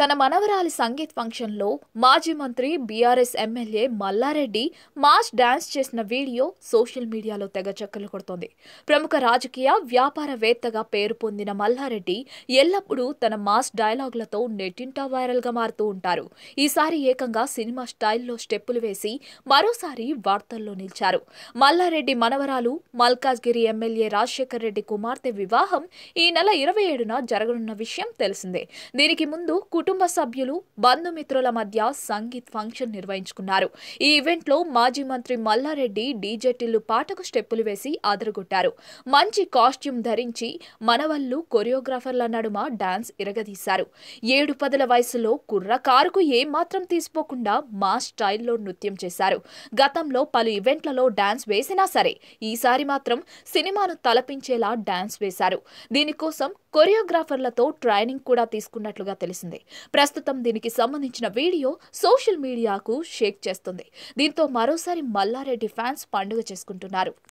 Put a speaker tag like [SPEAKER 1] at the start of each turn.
[SPEAKER 1] తన మనవరాలి సంగీత్ ఫంక్షన్లో మాజీ మంత్రి BRS MLA Mallareddy mass dance చేసిన వీడియో సోషల్ మీడియాలో తెగ చక్కలు కొడుతోంది ప్రముఖ రాజకీయ వ్యాపారవేత్తగా పేరు పొందిన మల్లారెడ్డి ఎల్లప్పుడూ తన మాస్ డైలాగులతో నెట్టింటా వైరల్గా మారుతూ ఉంటారు ఈసారి ఏకంగా సినిమా స్టైల్లో స్టెప్పులు వేసి మరోసారి వార్తల్లో నిలిచారు మల్లారెడ్డి మనవరాలు మల్కాజ్గిరి ఎమ్మెల్యే రాజశేఖర్ రెడ్డి కుమార్తె వివాహం ఈ నెల ఇరవై ఏడున జరగనున్న విషయం తెలిసిందే దీనికి ముందు కుటుంబ సభ్యులు బంధుమిత్రుల మధ్య సంగీత్ ఫంక్షన్ నిర్వహించుకున్నారు ఈ ఈవెంట్లో మాజీ మంత్రి మల్లారెడ్డి డీజెటిల్లు పాటకు స్టెప్పులు వేసి ఆదరగొట్టారు మంచి కాస్ట్యూమ్ ధరించి మనవళ్ళు కొరియోగ్రాఫర్ల నడుమ డాన్స్ ఇరగదీశారు ఏడు పదుల వయసులో కుర్ర కారుకు ఏమాత్రం తీసిపోకుండా మా స్టైల్లో నృత్యం చేశారు గతంలో పలు ఈవెంట్లలో డాన్స్ వేసినా సరే ఈసారి మాత్రం సినిమాను తలపించేలా డాన్స్ వేశారు దీనికోసం కొరియోగ్రాఫర్లతో ట్రైనింగ్ కూడా తీసుకున్నట్లుగా తెలిసింది ప్రస్తుతం దీనికి సంబంధించిన వీడియో సోషల్ మీడియాకు షేక్ చేస్తుంది దీంతో మరోసారి మల్లారెడ్డి ఫ్యాన్స్ పండుగ చేసుకుంటున్నారు